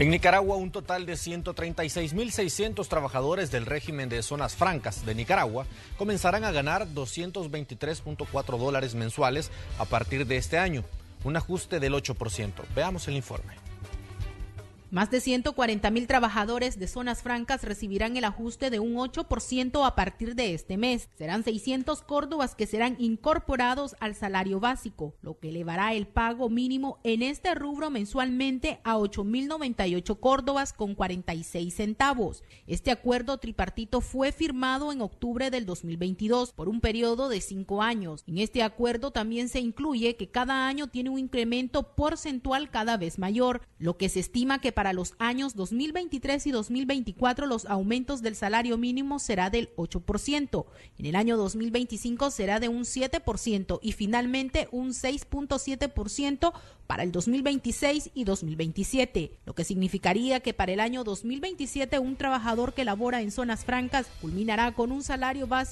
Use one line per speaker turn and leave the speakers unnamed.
En Nicaragua, un total de 136.600 trabajadores del régimen de zonas francas de Nicaragua comenzarán a ganar 223.4 dólares mensuales a partir de este año, un ajuste del 8%. Veamos el informe.
Más de 140 mil trabajadores de zonas francas recibirán el ajuste de un 8% a partir de este mes. Serán 600 córdobas que serán incorporados al salario básico, lo que elevará el pago mínimo en este rubro mensualmente a 8.098 córdobas con 46 centavos. Este acuerdo tripartito fue firmado en octubre del 2022 por un periodo de cinco años. En este acuerdo también se incluye que cada año tiene un incremento porcentual cada vez mayor, lo que se estima que para para los años 2023 y 2024 los aumentos del salario mínimo será del 8%, en el año 2025 será de un 7% y finalmente un 6.7% para el 2026 y 2027, lo que significaría que para el año 2027 un trabajador que labora en zonas francas culminará con un salario básico